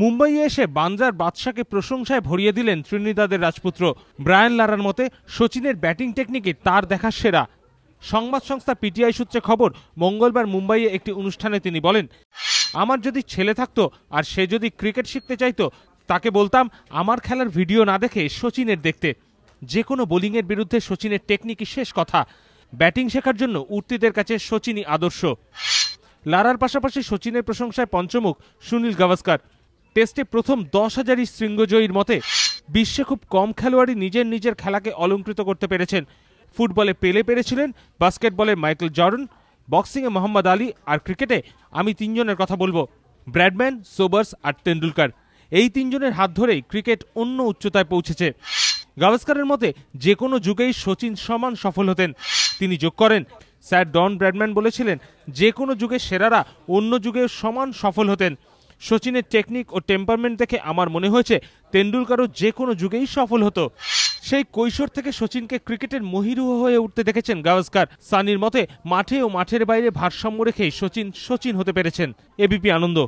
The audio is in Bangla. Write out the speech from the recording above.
মুম্বাইয়ে এসে বান্দ্রার বাদশাকে প্রশংসায় ভরিয়ে দিলেন ত্রিনিদাদের রাজপুত্র ব্রায়ান লারার মতে সচিনের ব্যাটিং টেকনিকে তার দেখা সেরা সংবাদ সংস্থা পিটিআই সূত্রে খবর মঙ্গলবার মুম্বাইয়ে একটি অনুষ্ঠানে তিনি বলেন আমার যদি ছেলে থাকতো আর সে যদি ক্রিকেট শিখতে চাইতো তাকে বলতাম আমার খেলার ভিডিও না দেখে সচিনের দেখতে যে কোনো বোলিংয়ের বিরুদ্ধে সচিনের টেকনিকই শেষ কথা ব্যাটিং শেখার জন্য উর্তিদের কাছে সচিনই আদর্শ লারার পাশাপাশি সচিনের প্রশংসায় পঞ্চমুখ সুনীল গাভাস্কার টেস্টে প্রথম দশ হাজারই শৃঙ্গজয়ীর মতে বিশ্বে খুব কম খেলোয়াড়ই নিজের নিজের খেলাকে অলঙ্কৃত করতে পেরেছেন ফুটবলে পেলে পেরেছিলেন বাস্কেটবলে মাইকেল জর্ডন বক্সিংয়ে মোহাম্মদ আলী আর ক্রিকেটে আমি তিনজনের কথা বলবো ব্র্যাডম্যান সোবার্স আর তেন্ডুলকার এই তিনজনের হাত ধরেই ক্রিকেট অন্য উচ্চতায় পৌঁছেছে গাভাস্কারের মতে যে কোনো যুগেই সচিন সমান সফল হতেন তিনি যোগ করেন স্যার ডন ব্র্যাডম্যান বলেছিলেন যে কোনো যুগে সেরারা অন্য যুগে সমান সফল হতেন সচিনের টেকনিক ও টেম্পারমেন্ট দেখে আমার মনে হয়েছে তেন্ডুলকারও যে কোনো যুগেই সফল হতো সেই কৈশোর থেকে সচিনকে ক্রিকেটের মহিরুহ হয়ে উঠতে দেখেছেন গাওস্কার সানির মতে মাঠে ও মাঠের বাইরে ভারসাম্য রেখেই সচিন সচিন হতে পেরেছেন এবিপি আনন্দ